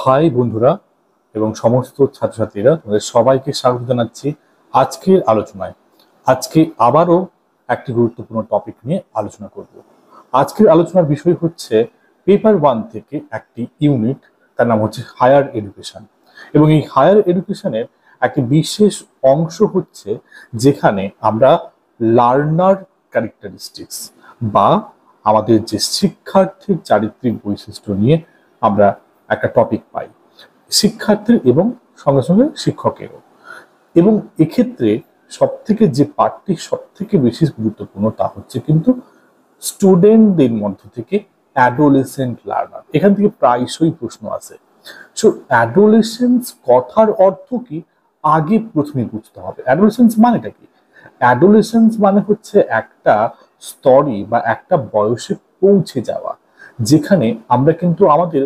high বন্ধুরা এবং সমস্ত ছাত্রছাত্রীরা তোমাদের সবাইকে স্বাগত জানাচ্ছি আজকের আলোচনায় আজকে আবারও একটি গুরুত্বপূর্ণ টপিক নিয়ে আলোচনা করব আজকের আলোচনার বিষয় হচ্ছে পেপার ওয়ান থেকে একটি ইউনিট তার নাম হচ্ছে হায়ার এডুকেশন এবং এই হায়ার এডুকেশনের একটি বিশেষ অংশ হচ্ছে যেখানে আমরা লার্নার ক্যারেক্টারিস্টিক্স বা আমাদের যে শিক্ষার্থীর চারিত্রিক বৈশিষ্ট্য নিয়ে আমরা একটা টপিক পাই শিক্ষার্থীর এবং সঙ্গে সঙ্গে শিক্ষকেরও এবং এক্ষেত্রে সব থেকে যে পার্টটি সব থেকে বেশি গুরুত্বপূর্ণ তা হচ্ছে কিন্তু স্টুডেন্টদের মধ্যে থেকে অ্যাডোলেসেন্ট লার্নার এখান থেকে প্রায়শই প্রশ্ন আসে সো অ্যাডোলেসেন্স কথার অর্থ কি আগে প্রথমে বুঝতে হবে অ্যাডোলেসেন্স মানেটা কি অ্যাডোলেসেন্স মানে হচ্ছে একটা স্তরে বা একটা বয়সে পৌঁছে যাওয়া যেখানে আমরা কিন্তু আমাদের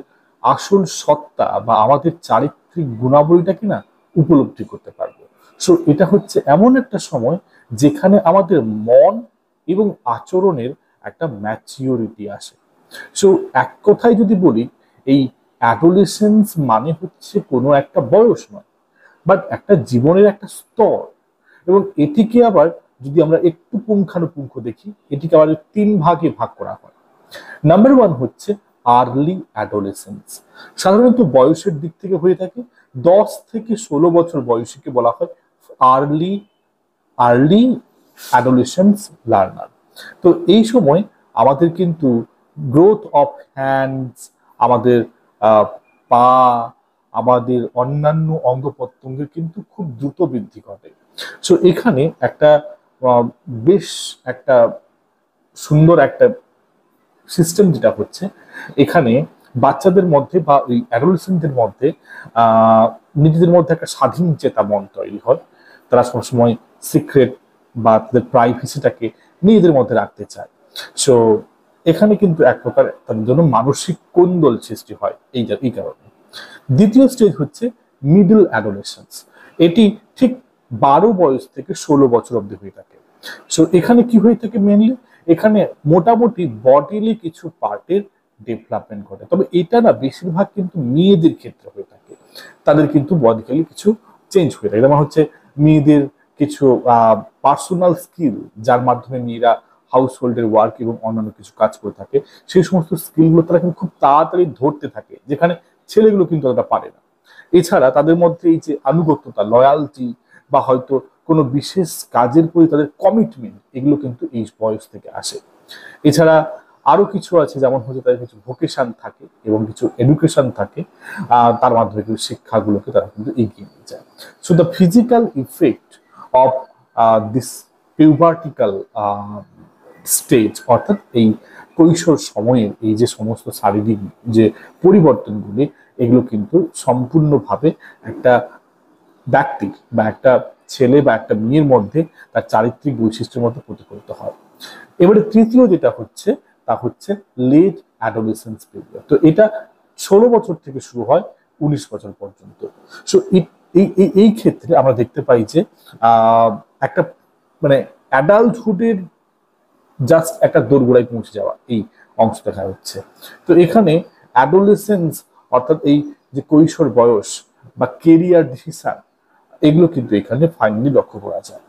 আসল সত্তা বা আমাদের চারিত্রিক গুণাবলীটা না উপলব্ধি করতে পারবো সো এটা হচ্ছে এমন একটা সময় যেখানে আমাদের মন এবং আচরণের একটা ম্যাচিওরিটি আসে সো এক কথায় যদি বলি এই অ্যাডোলেসেন্স মানে হচ্ছে কোনো একটা বয়স নয় বাট একটা জীবনের একটা স্তর এবং এটিকে আবার যদি আমরা একটু পুঙ্খানুপুঙ্খ দেখি এটিকে আবার তিন ভাগে ভাগ করা হয় নাম্বার ওয়ান হচ্ছে আর্লি অ্যাডোলেসেন্স সাধারণত বয়সের দিক থেকে হয়ে থাকে দশ থেকে ষোলো বছর বয়সীকে বলা হয় আর্লি আর্লি অ্যাডোলেসেন্স লার্নার তো এই সময় আমাদের কিন্তু গ্রোথ অফ হ্যান্ডস আমাদের পা আমাদের অন্যান্য অঙ্গ প্রত্যঙ্গের কিন্তু খুব দ্রুত বৃদ্ধি ঘটে সো এখানে একটা বেশ একটা সুন্দর একটা সিস্টেম যেটা হচ্ছে এখানে বাচ্চাদের মধ্যে বা ওই অ্যাডোলসেন্টদের মধ্যে নিজেদের মধ্যে একটা স্বাধীন চেতা মন তৈরি হয় তারা সবসময় সিক্রেট বা তাদের প্রাইভেসিটাকে নিজেদের মধ্যে রাখতে চায় সো এখানে কিন্তু এক প্রকার তাদের জন্য মানসিক কোন্দল সৃষ্টি হয় এই এই কারণে দ্বিতীয় স্টেজ হচ্ছে মিডল অ্যাডোলেশনস এটি ঠিক বারো বয়স থেকে ষোলো বছর অব্দি হয়ে থাকে সো এখানে কি হয়ে থাকে মেনলি এখানে মোটামুটি বডিলি কিছু পার্টের ডেভেলপমেন্ট ঘটে তবে এটা না বেশিরভাগ কিন্তু মেয়েদের ক্ষেত্রে হয়ে থাকে তাদের কিন্তু বডিক্যালি কিছু চেঞ্জ হয়ে থাকে যেমন হচ্ছে মেয়েদের কিছু পার্সোনাল স্কিল যার মাধ্যমে মেয়েরা হাউস হোল্ডের ওয়ার্ক এবং অন্যান্য কিছু কাজ করে থাকে সেই সমস্ত স্কিলগুলো তারা কিন্তু খুব তাড়াতাড়ি ধরতে থাকে যেখানে ছেলেগুলো কিন্তু অতটা পারে না এছাড়া তাদের মধ্যে এই যে আনুগত্যতা লয়ালটি বা হয়তো কোনো বিশেষ কাজের প্রতি তাদের কমিটমেন্ট এগুলো কিন্তু এই বয়স থেকে আসে এছাড়া আরও কিছু আছে যেমন হচ্ছে তাদের কিছু ভোকেশান থাকে এবং কিছু এডুকেশান থাকে তার মাধ্যমে কিন্তু শিক্ষাগুলোকে তারা কিন্তু এগিয়ে নিয়ে যায় so the physical effect of this pubertical stage অর্থাৎ এই কৈশোর সময়ের এই যে সমস্ত শারীরিক যে পরিবর্তনগুলি এগুলো কিন্তু সম্পূর্ণভাবে একটা ব্যক্তির বা একটা ছেলে বা একটা মেয়ের মধ্যে তার চারিত্রিক বৈশিষ্ট্যের মধ্যে প্রতিফলিত হয় এবারে তৃতীয় যেটা হচ্ছে তা হচ্ছে লেট অ্যাডোলেসেন্স পিরিয়ড তো এটা ষোলো বছর থেকে শুরু হয় উনিশ বছর পর্যন্ত সো এই এই ক্ষেত্রে আমরা দেখতে পাই যে একটা মানে অ্যাডাল্টহুডের জাস্ট একটা দোরগোড়ায় পৌঁছে যাওয়া এই অংশ দেখা হচ্ছে তো এখানে অ্যাডোলেসেন্স অর্থাৎ এই যে কৈশোর বয়স বা কেরিয়ার ডিসিশন এগুলো কিন্তু এখানে ফাইনালি লক্ষ্য করা যায়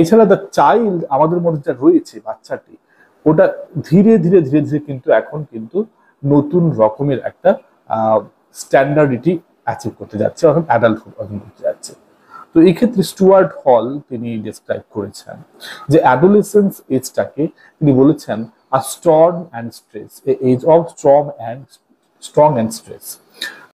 এছাড়া দ্য চাইল্ড আমাদের মধ্যে যা রয়েছে বাচ্চাটি ওটা ধীরে ধীরে ধীরে ধীরে কিন্তু এখন কিন্তু নতুন রকমের একটা স্ট্যান্ডার্ডিটি অ্যাচিভ করতে যাচ্ছে অর্থাৎ অ্যাডাল্টহুড অর্জন করতে যাচ্ছে তো এই ক্ষেত্রে স্টুয়ার্ট হল তিনি ডিসক্রাইব করেছেন যে অ্যাডোলেসেন্স এজটাকে তিনি বলেছেন a storm and stress age of strong and strong and stress